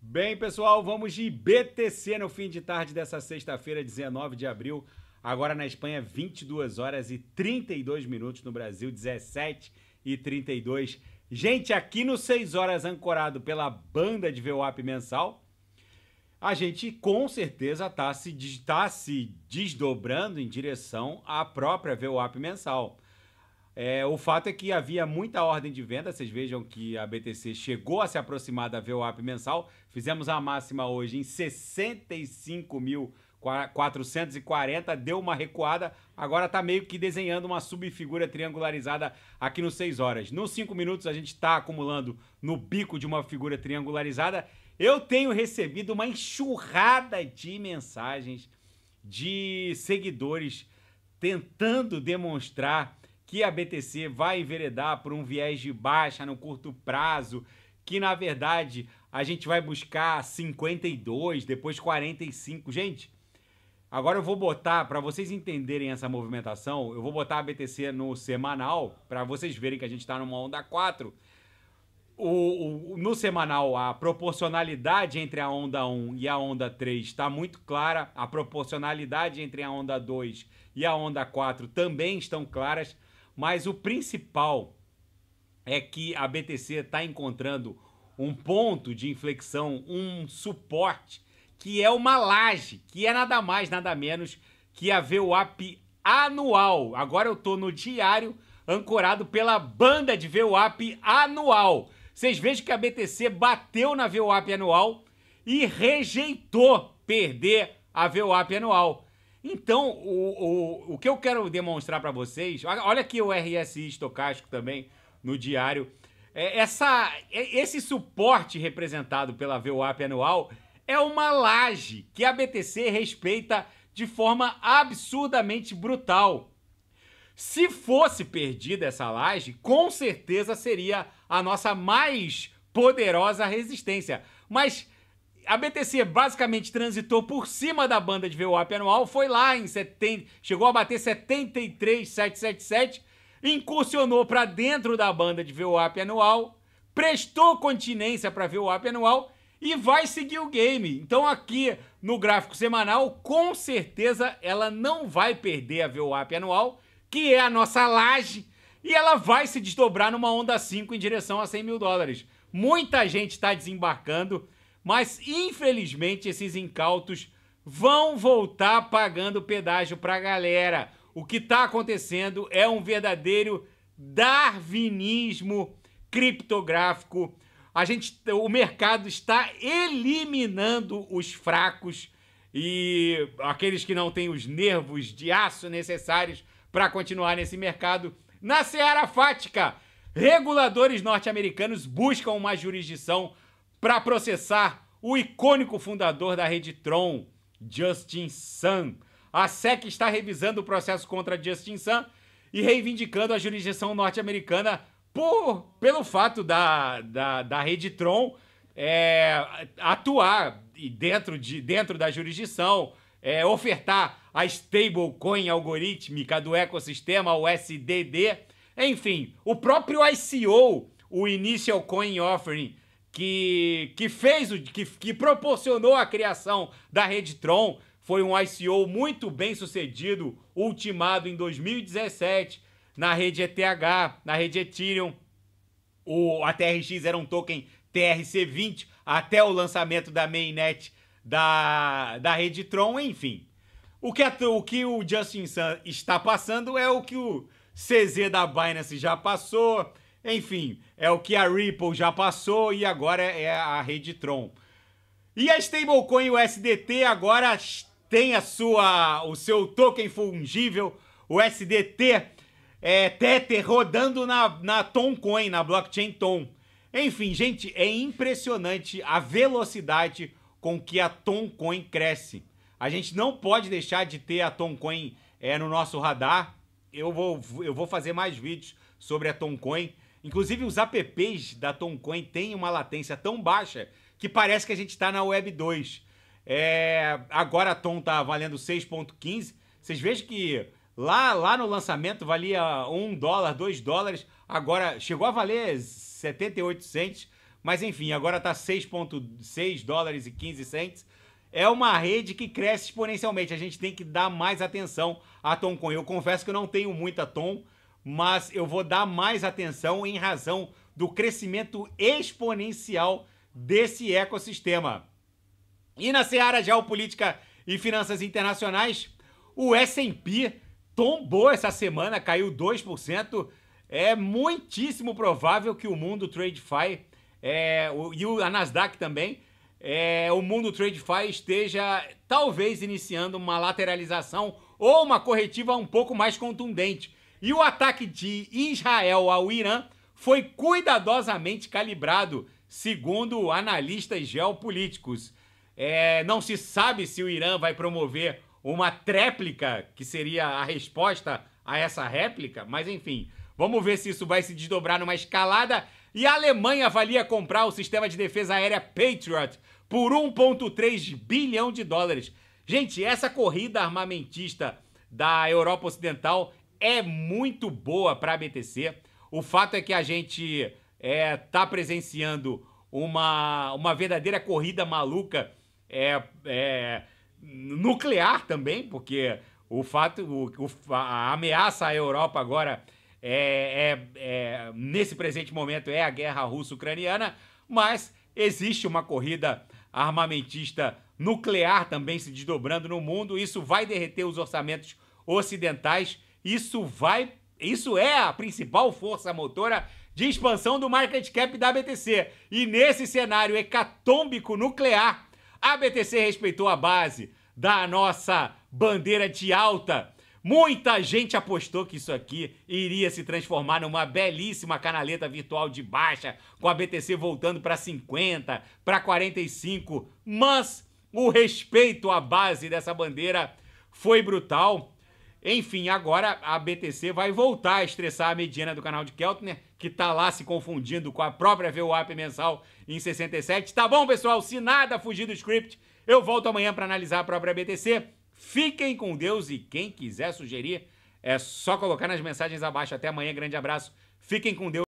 Bem, pessoal, vamos de BTC no fim de tarde dessa sexta-feira, 19 de abril. Agora na Espanha, 22 horas e 32 minutos. No Brasil, 17 e 32. Gente, aqui no 6 horas, ancorado pela banda de VWAP mensal, a gente com certeza está se, tá se desdobrando em direção à própria VWAP mensal. É, o fato é que havia muita ordem de venda, vocês vejam que a BTC chegou a se aproximar da VWAP mensal, fizemos a máxima hoje em 65.440, deu uma recuada, agora está meio que desenhando uma subfigura triangularizada aqui nos 6 horas. Nos 5 minutos a gente está acumulando no bico de uma figura triangularizada. Eu tenho recebido uma enxurrada de mensagens de seguidores tentando demonstrar que a BTC vai enveredar por um viés de baixa no curto prazo, que na verdade a gente vai buscar 52, depois 45. Gente, agora eu vou botar, para vocês entenderem essa movimentação, eu vou botar a BTC no semanal, para vocês verem que a gente está numa onda 4. O, o, no semanal, a proporcionalidade entre a onda 1 e a onda 3 está muito clara. A proporcionalidade entre a onda 2 e a onda 4 também estão claras. Mas o principal é que a BTC está encontrando um ponto de inflexão, um suporte, que é uma laje, que é nada mais, nada menos que a VWAP anual. Agora eu estou no diário ancorado pela banda de VWAP anual. Vocês vejam que a BTC bateu na VWAP anual e rejeitou perder a VWAP anual. Então, o, o, o que eu quero demonstrar para vocês, olha aqui o RSI estocástico também no diário. É, essa, é, esse suporte representado pela VWAP anual é uma laje que a BTC respeita de forma absurdamente brutal. Se fosse perdida essa laje, com certeza seria a nossa mais poderosa resistência. Mas a BTC basicamente transitou por cima da banda de VWAP anual, foi lá em 70, chegou a bater 73,777, incursionou para dentro da banda de VWAP anual, prestou continência para VWAP anual e vai seguir o game. Então aqui no gráfico semanal, com certeza ela não vai perder a VWAP anual, que é a nossa laje, e ela vai se desdobrar numa onda 5 em direção a 100 mil dólares. Muita gente está desembarcando mas, infelizmente, esses incautos vão voltar pagando pedágio pra galera. O que tá acontecendo é um verdadeiro darwinismo criptográfico. A gente, o mercado está eliminando os fracos e aqueles que não têm os nervos de aço necessários para continuar nesse mercado. Na seara fática, reguladores norte-americanos buscam uma jurisdição para processar o icônico fundador da rede Tron, Justin Sun. A SEC está revisando o processo contra Justin Sun e reivindicando a jurisdição norte-americana por, pelo fato da, da, da rede Tron é, atuar dentro, de, dentro da jurisdição, é, ofertar a stablecoin algorítmica do ecossistema, o SDD. Enfim, o próprio ICO, o Initial Coin Offering, que, que fez, o, que, que proporcionou a criação da Rede Tron. Foi um ICO muito bem sucedido, ultimado em 2017 na rede ETH, na rede Ethereum. O, a TRX era um token TRC20 até o lançamento da mainnet da, da rede Tron, enfim. O que, a, o que o Justin Sun está passando é o que o CZ da Binance já passou, enfim, é o que a Ripple já passou e agora é a rede Tron. E a stablecoin USDT agora tem a sua, o seu token fungível, o SDT, é, Tether, rodando na, na Toncoin, na blockchain Ton. Enfim, gente, é impressionante a velocidade com que a Toncoin cresce. A gente não pode deixar de ter a Toncoin é, no nosso radar. Eu vou, eu vou fazer mais vídeos sobre a Toncoin. Inclusive, os apps da Toncoin têm uma latência tão baixa que parece que a gente está na Web 2. É, agora a Tom está valendo 6,15. Vocês vejam que lá, lá no lançamento valia 1 dólar, 2 dólares. Agora chegou a valer 78 centos. Mas enfim, agora está 6,6 dólares e 15 centos. É uma rede que cresce exponencialmente. A gente tem que dar mais atenção à Tomcoin. Eu confesso que eu não tenho muita Tom mas eu vou dar mais atenção em razão do crescimento exponencial desse ecossistema. E na seara geopolítica e finanças internacionais, o S&P tombou essa semana, caiu 2%. É muitíssimo provável que o mundo TradeFi é, e o, a Nasdaq também, é, o mundo TradeFi esteja talvez iniciando uma lateralização ou uma corretiva um pouco mais contundente. E o ataque de Israel ao Irã foi cuidadosamente calibrado, segundo analistas geopolíticos. É, não se sabe se o Irã vai promover uma tréplica, que seria a resposta a essa réplica, mas enfim, vamos ver se isso vai se desdobrar numa escalada. E a Alemanha valia comprar o sistema de defesa aérea Patriot por 1,3 bilhão de dólares. Gente, essa corrida armamentista da Europa Ocidental é muito boa para a BTC. O fato é que a gente está é, tá presenciando uma, uma verdadeira corrida maluca é, é, nuclear também, porque o fato, o, o, a ameaça à Europa agora é, é, é, nesse presente momento é a guerra russo-ucraniana, mas existe uma corrida armamentista nuclear também se desdobrando no mundo. Isso vai derreter os orçamentos ocidentais isso vai, isso é a principal força motora de expansão do market cap da BTC. E nesse cenário hecatômbico nuclear, a BTC respeitou a base da nossa bandeira de alta. Muita gente apostou que isso aqui iria se transformar numa belíssima canaleta virtual de baixa, com a BTC voltando para 50, para 45, mas o respeito à base dessa bandeira foi brutal. Enfim, agora a BTC vai voltar a estressar a mediana do canal de Keltner, que tá lá se confundindo com a própria VWAP mensal em 67. Tá bom, pessoal? Se nada fugir do script, eu volto amanhã para analisar a própria BTC. Fiquem com Deus e quem quiser sugerir, é só colocar nas mensagens abaixo. Até amanhã, grande abraço. Fiquem com Deus.